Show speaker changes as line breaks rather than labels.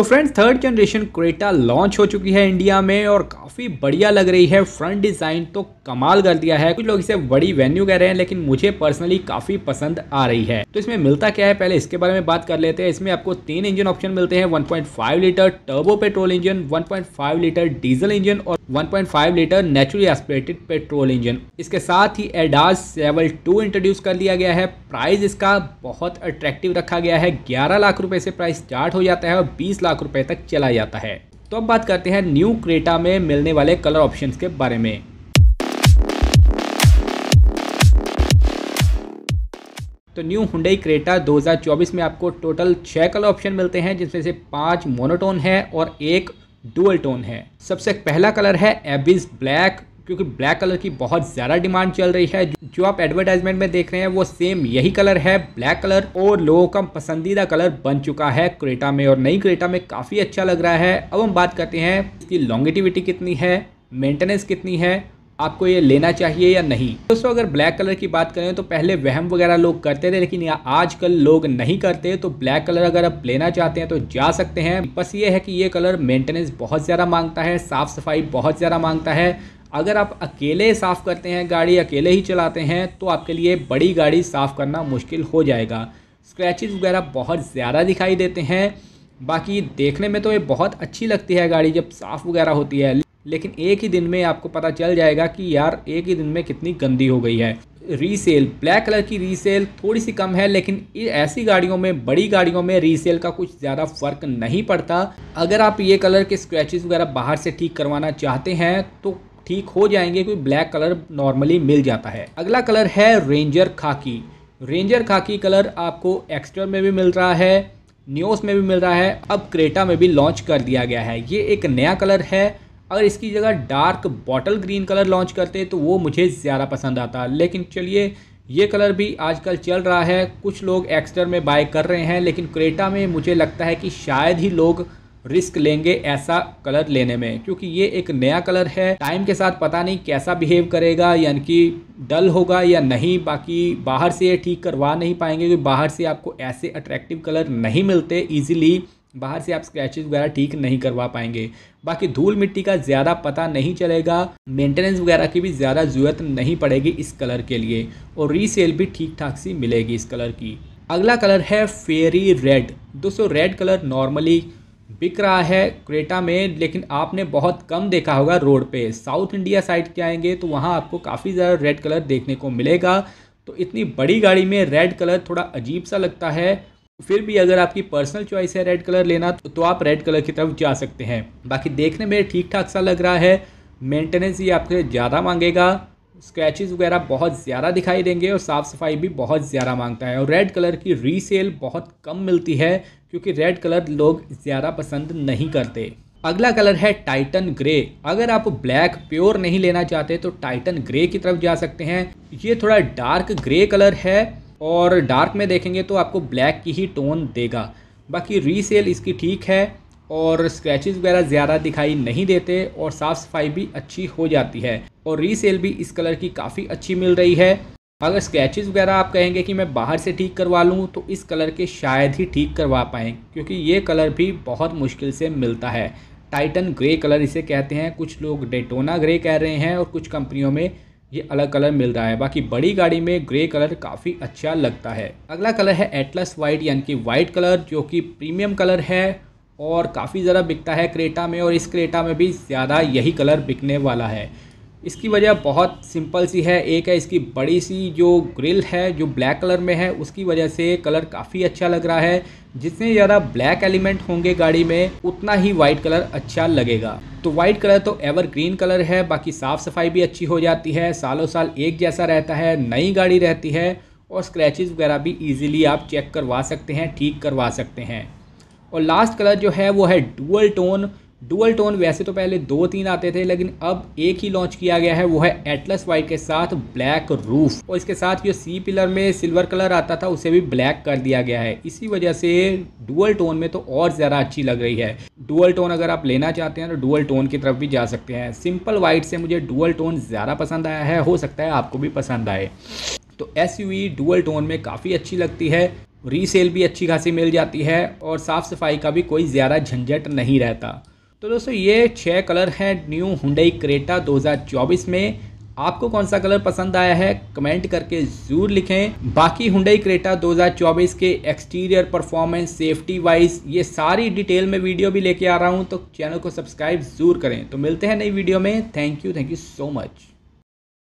तो friends third generation Creta launch हो चुकी है इंडिया में और काफ़ी बढ़िया लग रही है फ्रंट डिज़ाइन तो कमाल कर दिया है कुछ लोग इसे बड़ी वेन्यू कह रहे हैं लेकिन मुझे पर्सनली काफ़ी पसंद आ रही है तो इसमें मिलता क्या है पहले इसके बारे में बात कर लेते हैं इसमें आपको तीन इंजन ऑप्शन मिलते हैं one litre turbo petrol engine one litre diesel engine और 1.5 लीटर नेचुरली एस्पिरेटेड पेट्रोल इंजन इसके साथ ही एडाज सेवल टू इंट्रोड्यूस कर लिया गया है प्राइस इसका बहुत अट्रैक्टिव रखा गया है 11 लाख रुपए से प्राइस स्टार्ट हो जाता है और 20 लाख रुपए तक चला जाता है तो अब बात करते हैं न्यू क्रेटा में मिलने वाले कलर ऑप्शन के बारे में तो न्यू हुडई क्रेटा 2024 में आपको टोटल छः कलर ऑप्शन मिलते हैं जिसमें से पांच मोनोटोन है और एक डुअल टोन है सबसे पहला कलर है एबिस ब्लैक क्योंकि ब्लैक कलर की बहुत ज़्यादा डिमांड चल रही है जो आप एडवर्टाइजमेंट में देख रहे हैं वो सेम यही कलर है ब्लैक कलर और लोगों का पसंदीदा कलर बन चुका है क्रेटा में और नई क्रेटा में काफ़ी अच्छा लग रहा है अब हम बात करते हैं इसकी लॉन्गेटिविटी कितनी है मेंटेनेंस कितनी है आपको ये लेना चाहिए या नहीं दोस्तों अगर ब्लैक कलर की बात करें तो पहले वहम वगैरह लोग करते थे लेकिन आजकल लोग नहीं करते तो ब्लैक कलर अगर आप लेना चाहते हैं तो जा सकते हैं बस ये है कि ये कलर मेंटेनेंस बहुत ज़्यादा मांगता है साफ़ सफाई बहुत ज़्यादा मांगता है अगर आप अकेले साफ़ करते हैं गाड़ी अकेले ही चलाते हैं तो आपके लिए बड़ी गाड़ी साफ़ करना मुश्किल हो जाएगा स्क्रैच वगैरह बहुत ज़्यादा दिखाई देते हैं बाकी देखने में तो ये बहुत अच्छी लगती है गाड़ी जब साफ़ वगैरह होती है लेकिन एक ही दिन में आपको पता चल जाएगा कि यार एक ही दिन में कितनी गंदी हो गई है रीसेल ब्लैक कलर की रीसेल थोड़ी सी कम है लेकिन ऐसी गाड़ियों में बड़ी गाड़ियों में रीसेल का कुछ ज़्यादा फ़र्क नहीं पड़ता अगर आप ये कलर के स्क्रैचेस वगैरह बाहर से ठीक करवाना चाहते हैं तो ठीक हो जाएंगे क्योंकि ब्लैक कलर नॉर्मली मिल जाता है अगला कलर है रेंजर खाकी रेंजर खाकी कलर आपको एक्स्टर में भी मिल रहा है न्यूज़ में भी मिल रहा है अब क्रेटा में भी लॉन्च कर दिया गया है ये एक नया कलर है अगर इसकी जगह dark bottle green colour launch करते तो वो मुझे ज़्यादा पसंद आता लेकिन चलिए ये कलर भी आजकल चल रहा है कुछ लोग एक्स्टर में बाय कर रहे हैं लेकिन क्रेटा में मुझे लगता है कि शायद ही लोग रिस्क लेंगे ऐसा कलर लेने में क्योंकि ये एक नया कलर है टाइम के साथ पता नहीं कैसा बिहेव करेगा यानी कि डल होगा या नहीं बाकी बाहर से ये ठीक करवा नहीं पाएंगे क्योंकि बाहर से आपको ऐसे अट्रैक्टिव कलर नहीं मिलते ईजिली बाहर से आप स्क्रैचेज वगैरह ठीक नहीं करवा पाएंगे बाकी धूल मिट्टी का ज़्यादा पता नहीं चलेगा मेंटेनेंस वगैरह की भी ज़्यादा ज़रूरत नहीं पड़ेगी इस कलर के लिए और रीसेल भी ठीक ठाक सी मिलेगी इस कलर की अगला कलर है फेरी रेड दोस्तों रेड कलर नॉर्मली बिक रहा है क्रेटा में लेकिन आपने बहुत कम देखा होगा रोड पे साउथ इंडिया साइड के आएंगे तो वहाँ आपको काफ़ी ज़्यादा रेड कलर देखने को मिलेगा तो इतनी बड़ी गाड़ी में रेड कलर थोड़ा अजीब सा लगता है फिर भी अगर आपकी पर्सनल चॉइस है रेड कलर लेना तो, तो आप रेड कलर की तरफ जा सकते हैं बाकी देखने में ठीक ठाक सा लग रहा है मेंटेनेंस ये आपके ज़्यादा मांगेगा स्क्रैचेस वगैरह बहुत ज़्यादा दिखाई देंगे और साफ़ सफाई भी बहुत ज़्यादा मांगता है और रेड कलर की रीसेल बहुत कम मिलती है क्योंकि रेड कलर लोग ज़्यादा पसंद नहीं करते अगला कलर है टाइटन ग्रे अगर आप ब्लैक प्योर नहीं लेना चाहते तो टाइटन ग्रे की तरफ जा सकते हैं ये थोड़ा डार्क ग्रे कलर है और डार्क में देखेंगे तो आपको ब्लैक की ही टोन देगा बाकी रीसेल इसकी ठीक है और स्क्रैचेस वगैरह ज़्यादा दिखाई नहीं देते और साफ़ सफाई भी अच्छी हो जाती है और रीसेल भी इस कलर की काफ़ी अच्छी मिल रही है अगर स्क्रैचेस वगैरह आप कहेंगे कि मैं बाहर से ठीक करवा लूँ तो इस कलर के शायद ही ठीक करवा पाएँ क्योंकि ये कलर भी बहुत मुश्किल से मिलता है टाइटन ग्रे कलर इसे कहते हैं कुछ लोग डेटोना ग्रे कह रहे हैं और कुछ कंपनियों में ये अलग कलर मिल रहा है बाकी बड़ी गाड़ी में ग्रे कलर काफ़ी अच्छा लगता है अगला कलर है एटलस वाइट यानी कि वाइट कलर जो कि प्रीमियम कलर है और काफ़ी ज़्यादा बिकता है क्रेटा में और इस क्रेटा में भी ज़्यादा यही कलर बिकने वाला है इसकी वजह बहुत सिंपल सी है एक है इसकी बड़ी सी जो ग्रिल है जो ब्लैक कलर में है उसकी वजह से कलर काफ़ी अच्छा लग रहा है जितने ज़्यादा ब्लैक एलिमेंट होंगे गाड़ी में उतना ही वाइट कलर अच्छा लगेगा तो वाइट कलर तो एवर ग्रीन कलर है बाकी साफ़ सफाई भी अच्छी हो जाती है सालों साल एक जैसा रहता है नई गाड़ी रहती है और स्क्रैच वगैरह भी ईजिली आप चेक करवा सकते हैं ठीक करवा सकते हैं और लास्ट कलर जो है वो है डुअल टोन डुअल टोन वैसे तो पहले दो तीन आते थे लेकिन अब एक ही लॉन्च किया गया है वो है एटलस वाइट के साथ ब्लैक रूफ और इसके साथ जो सी पिलर में सिल्वर कलर आता था उसे भी ब्लैक कर दिया गया है इसी वजह से डुअल टोन में तो और ज़्यादा अच्छी लग रही है डुअल टोन अगर आप लेना चाहते हैं तो डुअल टोन की तरफ भी जा सकते हैं सिंपल वाइट से मुझे डुअल टोन ज़्यादा पसंद आया है हो सकता है आपको भी पसंद आए तो एस डुअल टोन में काफ़ी अच्छी लगती है रीसेल भी अच्छी खासी मिल जाती है और साफ़ सफाई का भी कोई ज़्यादा झंझट नहीं रहता तो दोस्तों ये छः कलर हैं न्यू हुडई क्रेटा 2024 में आपको कौन सा कलर पसंद आया है कमेंट करके ज़रूर लिखें बाकी हुडई क्रेटा 2024 के एक्सटीरियर परफॉर्मेंस सेफ्टी वाइज ये सारी डिटेल में वीडियो भी लेके आ रहा हूँ तो चैनल को सब्सक्राइब ज़रूर करें तो मिलते हैं नई वीडियो में thank you thank you so much